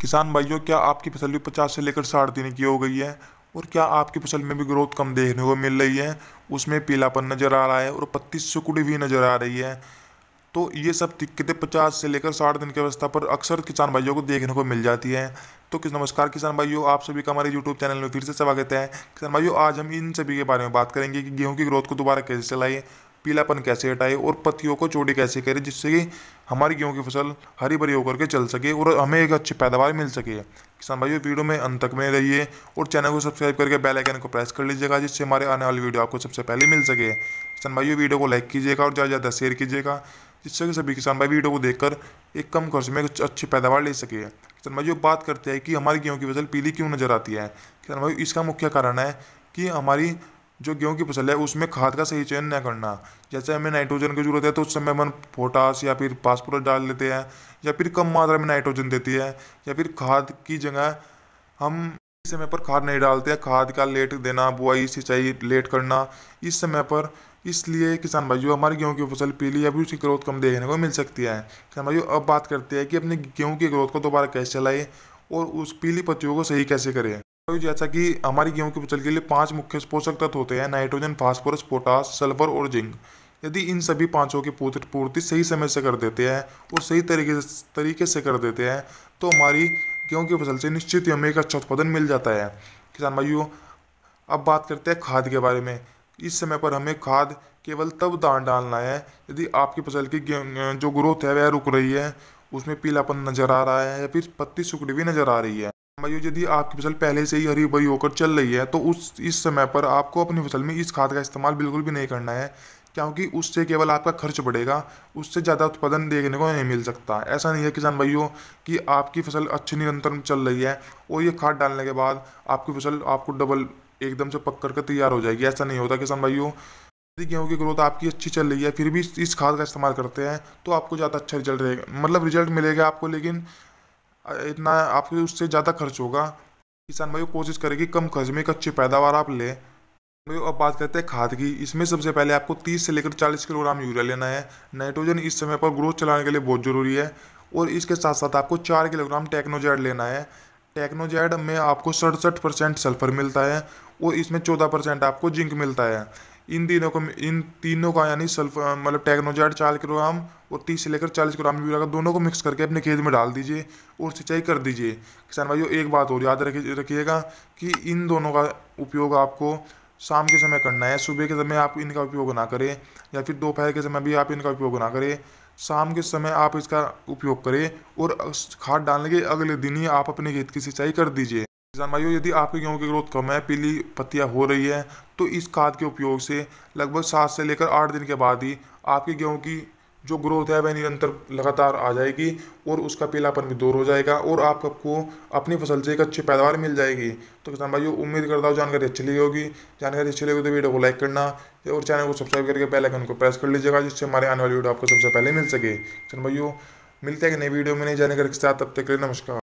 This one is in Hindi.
किसान भाइयों क्या आपकी फसल भी पचास से लेकर साठ दिन की हो गई है और क्या आपकी फसल में भी ग्रोथ कम देखने को मिल रही है उसमें पीलापन नज़र आ रहा है और पत्ती सुकुड़ी भी नज़र आ रही है तो ये सब दिक्कतें पचास से लेकर साठ दिन की अवस्था पर अक्सर किसान भाइयों को देखने को मिल जाती है तो किस नमस्कार किसान भाइयों आप सभी का हमारे यूट्यूब चैनल में फिर से स्वागत है किसान भाइयों आज हम इन सभी के बारे में बात करेंगे कि गेहूं की ग्रोथ को दोबारा कैसे चलाएं पीलापन कैसे हटाए और पत्तियों को चोटी कैसे करें जिससे कि हमारी गेहूँ की फसल हरी भरी होकर के चल सके और हमें एक अच्छी पैदावार मिल सके किसान भाइयों वीडियो में अंत तक में रहिए और चैनल को सब्सक्राइब करके बेल आइकन को प्रेस कर लीजिएगा जिससे हमारे आने वाली वीडियो आपको सबसे पहले मिल सके किसान भाइयों वीडियो को लाइक कीजिएगा और ज़्यादा ज़्यादा शेयर कीजिएगा जिससे कि सभी किसान भाई वीडियो को देखकर एक कम खर्च में अच्छी पैदावार ले सके किसान भाई बात करते हैं कि हमारी गेहूँ की फसल पीली क्यों नजर आती है किसान भाई इसका मुख्य कारण है कि हमारी जो गेहूं की फसल है उसमें खाद का सही चयन न करना जैसे हमें नाइट्रोजन की ज़रूरत है तो उस समय हम पोटास या फिर फास्फोरस डाल लेते हैं या फिर कम मात्रा में नाइट्रोजन देती है या फिर खाद की जगह हम इस समय पर खाद नहीं डालते हैं खाद का लेट देना बुआई सिंचाई लेट करना इस समय पर इसलिए किसान भाइयों हमारे गेहूं की फसल पीली फिर उसकी ग्रोथ कम देखने को मिल सकती है किसान भाइयों अब बात करते हैं कि अपने गेहूं की ग्रोथ को दोबारा कैसे चलाएं और उस पीली पत्तियों को सही कैसे करें जैसा कि हमारी गेहूं की फसल के लिए पांच मुख्य पोषक तत्व होते हैं नाइट्रोजन फास्फोरस पोटास सल्फर और जिंक यदि इन सभी पांचों की पूर्ति सही समय से कर देते हैं और सही तरीके से तरीके से कर देते हैं तो हमारी गेहूं की फसल से निश्चित ही हमें एक अच्छा उत्पादन मिल जाता है किसान भाइयों अब बात करते हैं खाद के बारे में इस समय पर हमें खाद केवल तब दान डालना है यदि आपकी फसल की जो ग्रोथ है वह रुक रही है उसमें पीलापन नज़र आ रहा है या फिर पत्ती सुखड़ी भी नज़र आ रही है भाइयों यदि आपकी फसल पहले से ही हरी भरी होकर चल रही है तो उस इस समय पर आपको अपनी फसल में इस खाद का इस्तेमाल बिल्कुल भी नहीं करना है क्योंकि उससे केवल आपका खर्च बढ़ेगा उससे ज़्यादा उत्पादन देखने को नहीं मिल सकता ऐसा नहीं है किसान भाइयों कि आपकी फसल अच्छी निरंतर चल रही है और ये खाद डालने के बाद आपकी फसल आपको डबल एकदम से पक करके तैयार हो जाएगी ऐसा नहीं होता किसान भाइयों यदि गेहूँ की ग्रोथ आपकी अच्छी चल रही है फिर भी इस खाद का इस्तेमाल करते हैं तो आपको ज़्यादा अच्छा रिजल्ट रहेगा मतलब रिजल्ट मिलेगा आपको लेकिन इतना आपके उससे ज़्यादा खर्च होगा किसान भाई कोशिश करेगी कम खर्च में एक अच्छी पैदावार आप लें अब बात करते हैं खाद की इसमें सबसे पहले आपको 30 से लेकर 40 किलोग्राम यूरिया लेना है नाइट्रोजन इस समय पर ग्रोथ चलाने के लिए बहुत ज़रूरी है और इसके साथ साथ आपको चार किलोग्राम टेक्नोजेड लेना है टेक्नोजेड में आपको सड़सठ परसेंट सल्फर मिलता है और इसमें चौदह परसेंट आपको जिंक मिलता है इन तीनों को इन तीनों का यानी सल्फर मतलब टेक्नोजैट चार किलोग्राम और तीस से लेकर चालीस किलोग्राम यूरिया का दोनों को मिक्स करके अपने खेत में डाल दीजिए और सिंचाई कर दीजिए किसान भाइयों एक बात और याद रखिएगा कि इन दोनों का उपयोग आपको शाम के समय करना है सुबह के समय आप इनका उपयोग ना करें या फिर दोपहर के समय भी आप इनका उपयोग ना करें शाम के समय आप इसका उपयोग करें और खाद डालने के अगले दिन ही आप अपने खेत की सिंचाई कर दीजिए किसान भाइयों यदि आपके गेहूँ की ग्रोथ कम है पीली पत्तियाँ हो रही है तो इस खाद के उपयोग से लगभग सात से लेकर आठ दिन के बाद ही आपके गेहूँ की जो ग्रोथ है वह निरंतर लगातार आ जाएगी और उसका पीलापन भी दूर हो जाएगा और आप आपको अपनी फसल से एक अच्छी पैदावार मिल जाएगी तो किसान भाइयों उम्मीद करता हूँ जानकारी अच्छी लगी होगी जानकारी अच्छी लगी तो वीडियो को लाइक करना और चैनल को सब्सक्राइब करके पहले आइकन उनको प्रेस कर लीजिएगा जिससे हमारे आने वाली वीडियो आपको सबसे पहले मिल सके किसान भाइयों मिलते हैं नई वीडियो में नहीं जानकारी के साथ तब तक के लिए नमस्कार